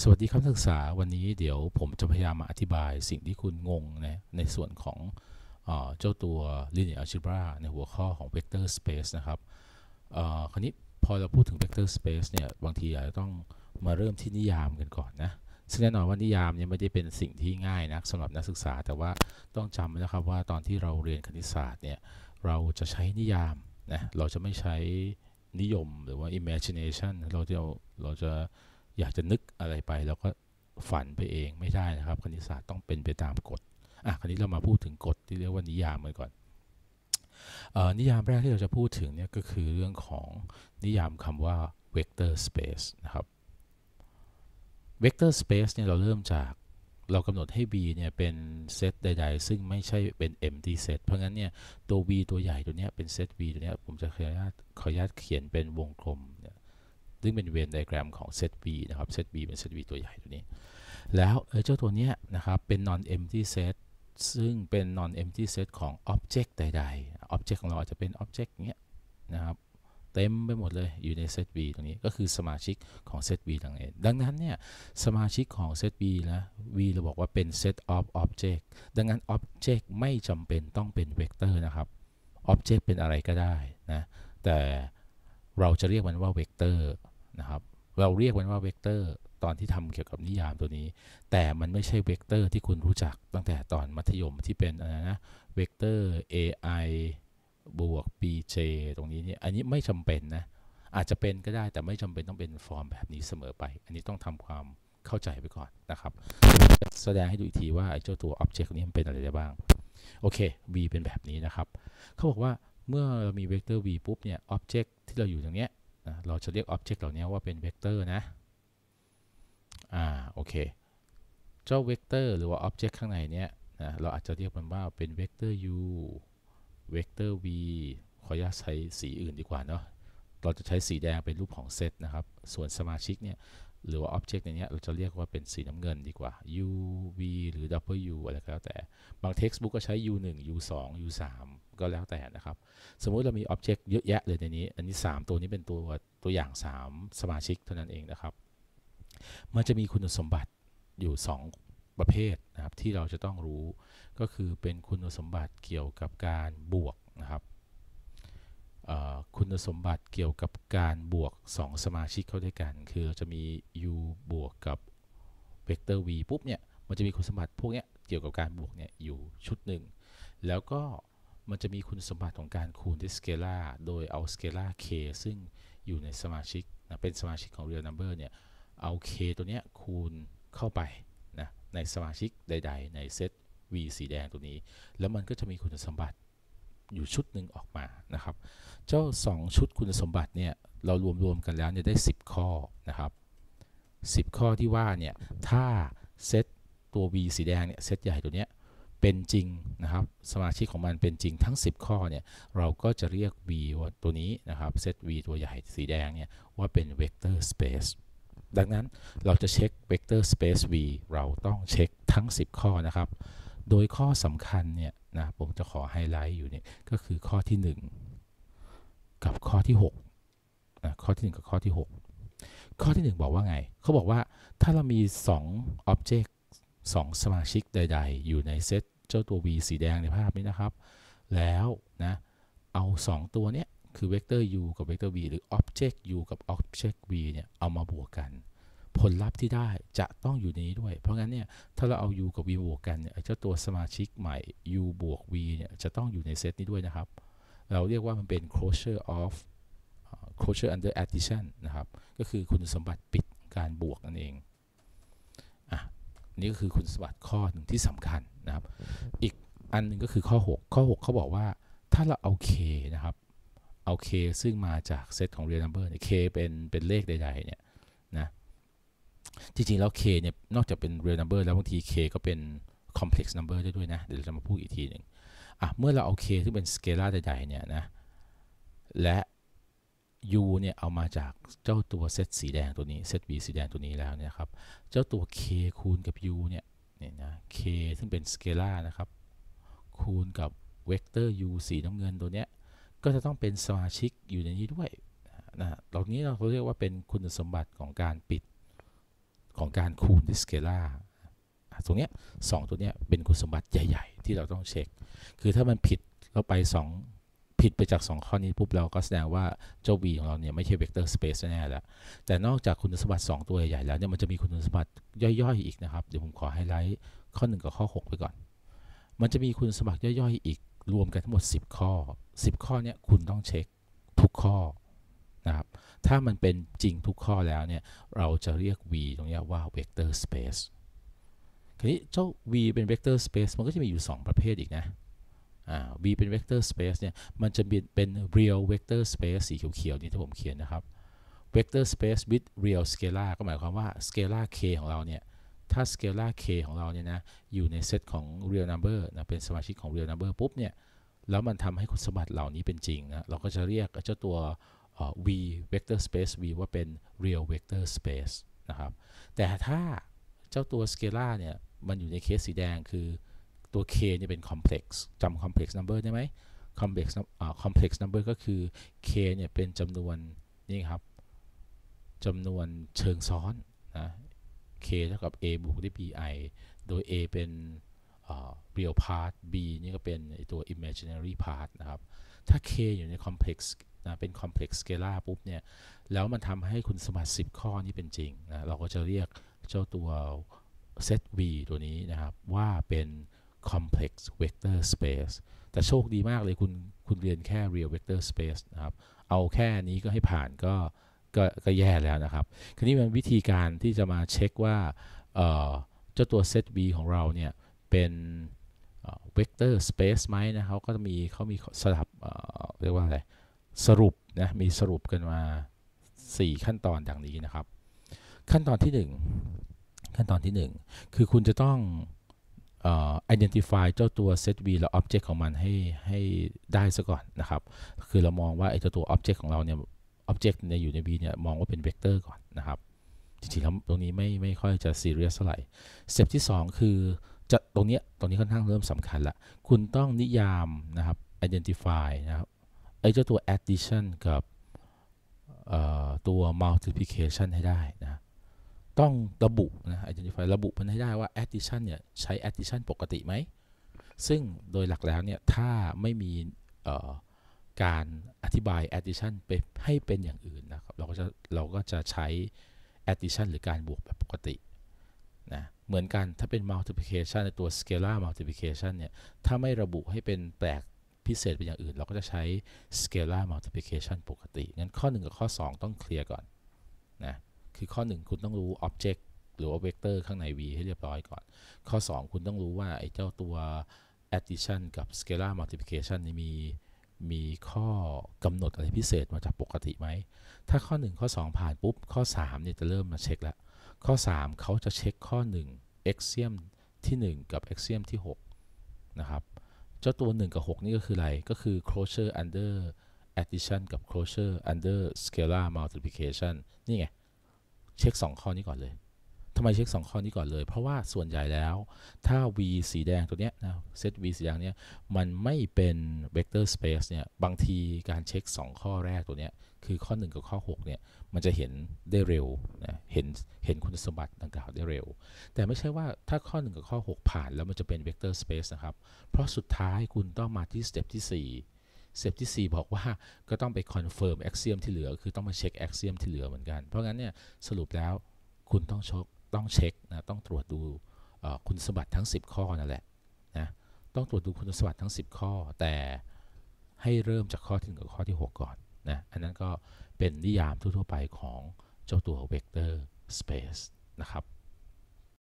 สวัสดีครับนักศึกษาวันนี้เดี๋ยวผมจะพยายามมาอธิบายสิ่งที่คุณงงนะในส่วนของเจ้าตัว linear algebra ในหัวข้อของ vector space นะครับคราวนี้พอเราพูดถึง vector space เนี่ยบางทีอาจจะต้องมาเริ่มที่นิยามกันก่อนนะซึ่งแน่นอนว่านิยามเนี่ยไม่ได้เป็นสิ่งที่ง่ายนะสำหรับนักศึกษาแต่ว่าต้องจำนะครับว่าตอนที่เราเรียนคณิตศาสตร์เนี่ยเราจะใช้นิยามนะเราจะไม่ใช้นิยมหรือว่า imagination เราจะเราจะอยากจะนึกอะไรไปเราก็ฝันไปเองไม่ได้นะครับ คณิตศาสตร์ต้องเป็นไปตามกฎอ่ะคราวนี้เรามาพูดถึงกฎที่เรียกว่านิยามกันก่อน นิยามแรกที่เราจะพูดถึงเนี่ยก็คือเรื่องของนิยามคำว่า vector space นะครับ vector space เนี่ยเราเริ่มจากเรากำหนดให้ b เนี่ยเป็นเซตใด ๆ ซึ่งไม่ใช่เป็น empty set เพราะงั้นเนี่ยตัว v ตัวใหญ่ตัวเนี้ยเป็นเซต v ตัวเนี้ยผมจะขออนุญาตขออนุญาตเขียนเป็นวงกลมซึ่งเป็นเวนไดแกรมของเซตบนะครับ เซตบเป็นเซตบตัวใหญ่ตัวนี้ แล้วเจ้าตัวเนี้ยนะครับ เป็น non empty set ซึ่งเป็น non empty set ของ object ใด ๆ object ของเราอาจจะเป็น object เงี้ยนะครับเต็มไปหมดเลยอยู่ในเซต B ตรงนี้ ก็คือสมาชิกของเซต B ดังเองดังนั้นเนี่ยสมาชิกของเซต B นะ V เราบอกว่าเป็น set of object ดังนั้น object ไม่จำเป็นต้องเป็นเวกเตอร์นะครับ object เป็นอะไรก็ได้นะ แต่เราจะเรียกมันว่าเวกเตอร์ะครับ เราเรียกมันว่าเวกเตอร์ตอนที่ทำเกี่ยวกับนิยามตัวนี้ แต่มันไม่ใช่เวกเตอร์ที่คุณรู้จักตั้งแต่ตอนมัธยมที่เป็นอะไรนะเวกเตอร์ AI บวก BJ ตรงนี้นี่อันนี้ไม่จำเป็นนะอาจจะเป็นก็ได้แต่ไม่จำเป็นต้องเป็นฟอร์มแบบนี้เสมอไป อันนี้ต้องทำความเข้าใจไปก่อนนะครับแสดงให้ดูอีกทีว่าไอ้เจ้าตัวออ็บเจกต์นี้มันเป็นอะไรได้บ้างโอเค v เป็นแบบนี้นะครับเขาบอกว่าเมื่อเรามีเวกเตอร์ v ปุ๊บเนี่ยออ็บเจกต์ที่เราอยู่ตรงเนี้ยนะเราจะเรียกอ็อบเจกต์เหล่านี้ว่าเป็นเวกเตอร์นะ อ่าโอเคเจ้าเวกเตอร์หรือว่าอ็อบเจกต์ข้างในเนี้ยนะเราอาจจะเรียกมันว่าเป็นเวกเตอร์ u เวกเตอร์ v ขออนุญาตใช้สีอื่นดีกว่าเนาะเราจะใช้สีแดงเป็นรูปของเซตนะครับ ส่วนสมาชิกเนี่ยหรือว่าออ็บเจกต์ในนี้เราจะเรียกว่าเป็นสีน้ำเงินดีกว่า u v หรือ w อะไรก็แล้วแต่ บางเท็กซ์บุ๊กก็ใช้ u 1 u 2 u 3ก็แล้วแต่นะครับ สมมุติเรามีออ็บเจกต์เยอะแยะเลยในนี้ อันนี้ 3 ตัวนี้เป็นตัวตัวอย่าง 3 สมาชิกเท่านั้นเองนะครับ มันจะมีคุณสมบัติอยู่ 2 ประเภทนะครับ ที่เราจะต้องรู้ ก็คือเป็นคุณสมบัติเกี่ยวกับการบวกนะครับคุณสมบัติเกี่ยวกับการบวก 2 สมาชิกเข้าด้วยกัน คือจะมี u บวกกับเวกเตอร์ v ปุ๊บเนี่ยมันจะมีคุณสมบัติพวกเนี้ยเกี่ยวกับการบวกเนี่ยอยู่ชุดหนึ่งแล้วก็มันจะมีคุณสมบัติของการคูณด้วยสเกลาโดยเอาสเกลา k ซึ่งอยู่ในสมาชิกนะเป็นสมาชิกของ real number เนี่ยเอา k ตัวเนี้ยคูณเข้าไปนะในสมาชิกใด ๆ ในเซต v สีแดงตัวนี้ แล้วมันก็จะมีคุณสมบัติอยู่ชุดหนึ่งออกมานะครับ เจ้า 2 ชุดคุณสมบัติเนี่ย เรารวมรวมกันแล้วเนี่ยได้ 10 ข้อนะครับ 10 ข้อที่ว่าเนี่ยถ้าเซตตัว V สีแดงเนี่ยเซตใหญ่ตัวเนี้ย เป็นจริงนะครับสมาชิกของมันเป็นจริงทั้ง 10 ข้อเนี่ยเราก็จะเรียก V ตัวนี้นะครับเซต V ตัวใหญ่สีแดงเนี่ยว่าเป็นเวกเตอร์สเปซดังนั้นเราจะเช็คเวกเตอร์สเปซ V เราต้องเช็คทั้ง 10 ข้อนะครับโดยข้อสำคัญเนี่ยนะผมจะขอไฮไลท์อยู่เนี่ย ก็คือข้อที่ 1 กับข้อที่6นะข้อที่ 1 กับข้อที่ 6 ข้อที่ 1 บอกว่าไง เขาบอกว่าถ้าเรามี 2 Object 2สมาชิกใดๆ อยู่ในเซตเจ้าตัว v สีแดงในภาพนี้นะครับ แล้วนะ เอา 2 ตัวเนี้ยคือเวกเตอร์ u กับเวกเตอร์ v หรือ object u กับ object v เนี่ย เอามาบวกกันผลลัพธ์ที่ได้จะต้องอยู่ในนี้ด้วย เพราะงั้นเนี่ย ถ้าเราเอา U กับ V บวกกันเนี่ยเจ้าตัวสมาชิกใหม่ U บวก V เนี่ย จะต้องอยู่ในเซตนี้ด้วยนะครับ เราเรียกว่ามันเป็น closure of closure under addition นะครับ ก็คือคุณสมบัติปิดการบวกนั่นเอง อ่ะ นี่ก็คือคุณสมบัติข้อหนึ่งที่สำคัญนะครับ อีกอันนึงก็คือข้อ 6 ข้อ 6เขาบอกว่าถ้าเราเอา K นะครับเอา K ซึ่งมาจากเซตของ real number เนี่ย K เป็นเป็นเลขใดๆ เนี่ยนะจริงๆแล้ว K เนี่ย นอกจากเป็น real number แล้วบางที K ก็เป็น complex number ได้ด้วยนะ เดี๋ยวจะมาพูดอีกทีหนึ่งอ่ะ เมื่อเราเอา K ที่เป็น scalar ใหญ่ๆเนี่ยนะ และ U เนี่ย เอามาจากเจ้าตัวเซตสีแดงตัวนี้ เซต V สีแดงตัวนี้แล้วเนี่ยครับ เจ้าตัว K คูณกับ U เนี่ยเนี่ยนะ K ซึ่งเป็น scalar นะครับ คูณกับเวกเตอร์ U สีน้ำเงินตัวเนี้ย ก็จะต้องเป็นสมาชิกอยู่ในนี้ด้วย นะตรงนี้เราเรียกว่าเป็นคุณสมบัติของการปิดของการคูณดิสเคล่าตรงเนี้ยสตัวเนี้ยเป็นคุณสมบัติใหญ่ ๆ ที่เราต้องเช็ค คือถ้ามันผิดเราไป 2 ผิดไปจาก 2 ข้อนี้ปุ๊บเราก็แสดงว่าเจ้า v ของเราเนี่ยไม่ใช่เวกเตอร์สเปซแน่แล้ว แต่นอกจากคุณสมบัติ 2 ตัวใหญ่ๆแล้วเนี่ยมันจะมีคุณสมบัติย่อยๆอีกนะครับ เดี๋ยวผมขอไฮไลท์ข้อ 1 กับข้อ 6 ไปก่อน มันจะมีคุณสมบัติย่อยๆ อีกรวมกันทั้งหมด 10 ข้อ 10 ข้อเนี่ยคุณต้องเช็คทุกข้อนะครับถ้ามันเป็นจริงทุกข้อแล้วเนี่ย เราจะเรียก v ตรงนี้ว่า vector space ทีนี้เจ้า v เป็น vector space มันก็จะมีอยู่ 2 ประเภทอีกนะ v เป็น vector space เนี่ย มันจะเป็น real vector space สีเขียวๆนี่ที่ผมเขียนนะครับ vector space with real scalar ก็หมายความว่า scalar k ของเราเนี่ย ถ้า scalar k ของเราเนี่ยนะ อยู่ในเซตของ real number นะเป็นสมาชิกของ real number ปุ๊บเนี่ย แล้วมันทำให้คุณสมบัติเหล่านี้เป็นจริงนะเราก็จะเรียกเจ้าตัว v vector space v ว่าเป็น real vector space นะครับ แต่ถ้าเจ้าตัว scalar เนี่ย มันอยู่ในเคสสีแดงคือตัว k เนี่ยเป็น complex จำ complex number ได้ไหม complex complex number ก็คือ k เนี่ย เป็นจำนวนนี่ครับจำนวนเชิงซ้อน นะ k เท่ากับ a บวกด้วย bi โดย a เป็น real part b นี่ก็เป็นตัว imaginary part นะครับ ถ้า k อยู่ใน complex นะเป็นคอมเพล็กซ์สเกล่าปุ๊บเนี่ย แล้วมันทำให้คุณสมบัติ10 ข้อนี้เป็นจริงนะเราก็จะเรียกเจ้าตัว set v ตัวนี้นะครับ ว่าเป็น complex vector space แต่โชคดีมากเลยคุณ คุณเรียนแค่ real vector space นะครับ เอาแค่นี้ก็ให้ผ่านก็ก็ก็แย่แล้วนะครับคราวนี้มันวิธีการที่จะมาเช็คว่าเจ้าตัว set v ของเราเนี่ย เป็นเวกเตอร์สเปซไหมนะเขาก็จะมีเขามีสลับเรียกว่าอะไรสรุปนะมีสรุปกันมา 4 ขั้นตอนดังนี้นะครับ ขั้นตอนที่ 1 ขั้นตอนที่ 1คือคุณจะต้องอ identify เจ้าตัว set v และ object ของมันให้ ให้ได้ซะก่อนนะครับคือเรามองว่าไอ้เจ้าตัว object ของเราเนี่ย object เนี่ยอยู่ใน v เนี่ยมองว่าเป็นเวกเตอร์ก่อนนะครับจริงๆแล้วตรงนี้ไม่ไม่ค่อยจะซีเรียสเท่าไหร่ s t ต p ที่2 คือจะตรงนี้ตรงนี้ค่อนข้างเริ่มสำคัญละคุณต้องนิยามนะครับ identify นะครับไอ้เจ้าตัว addition กับตัว multiplication ให้ได้นะ ต้องระบุนะ identify ระบุมันให้ได้ว่า addition เนี่ยใช้ addition ปกติไหม ซึ่งโดยหลักแล้วเนี่ยถ้าไม่มีการอธิบาย addition ไปให้เป็นอย่างอื่นนะครับเราก็จะเราก็จะใช้ addition หรือการบวกแบบปกตินะเหมือนกันถ้าเป็น multiplication ในตัว scalar multiplication เนี่ยถ้าไม่ระบุให้เป็นแปลกพิเศษเป็นอย่างอื่นเราก็จะใช้ scalar multiplication ปกติ งั้นข้อ 1 กับข้อ 2 ต้องเคลียร์ก่อนนะ คือข้อ 1 คุณต้องรู้ object หรือว่าเวกเตอร์ข้างใน v ให้เรียบร้อยก่อน ข้อ 2 คุณต้องรู้ว่าไอ้เจ้าตัว addition กับ scalar multiplication นี่มีมีข้อกำหนดอะไรพิเศษมาจากปกติไหม ถ้าข้อ 1 ข้อ 2 ผ่านปุ๊บ ข้อ3เนี่ยจะเริ่มมาเช็คแล้ว ข้อ 3 เขาจะเช็คข้อ1 axiom ที่1 กับ axiom ที่6นะครับเจ้าตัว1กับ 6 นี่ก็คืออะไรก็คือ closure under addition กับ closure under scalar multiplication นี่ไง เช็ค 2 ข้อนี้ก่อนเลยำไมเช็ค 2 ข้อนี้ก่อนเลย เพราะว่าส่วนใหญ่แล้วถ้า v สีแดงตัวเนี้ยนะเซต v สีแดงเนี้ยมันไม่เป็นเวกเตอร์สเปซเนี่ย บางทีการเช็ค 2 ข้อแรกตัวเนี้ยคือข้อ 1 กับข้อ6เนี่ยมันจะเห็นได้เร็วนะ เห็นเห็นคุณสมบัติดังกล่าวได้เร็ว แต่ไม่ใช่ว่าถ้าข้อ 1 กับข้อ 6 ผ่าน แล้วมันจะเป็นเวกเตอร์สเปซนะครับ เพราะสุดท้ายคุณต้องมาที่สเต็ปที่4สเต็ที่4 บอกว่าก็ต้องไปคอนเฟิร์มแอคเซียมที่เหลือ คือต้องมาเช็คแอคเซียมที่เหลือเหมือนกัน เพราะงั้นเนี่ยสรุปแล้วคุณต้องชกต้องเช็คนะต้องตรวจดูคุณสมบัติทั้ง10ข้อนั่นแหละนะต้องตรวจดูคุณสมบัติทั้ง 10 ข้อ แต่ให้เริ่มจากข้อที่หนึ่งกับข้อที่ 6 ก่อนนะอันนั้นก็เป็นนิยามทั่วๆไปของเจ้าตัวเวกเตอร์สเปซนะครับ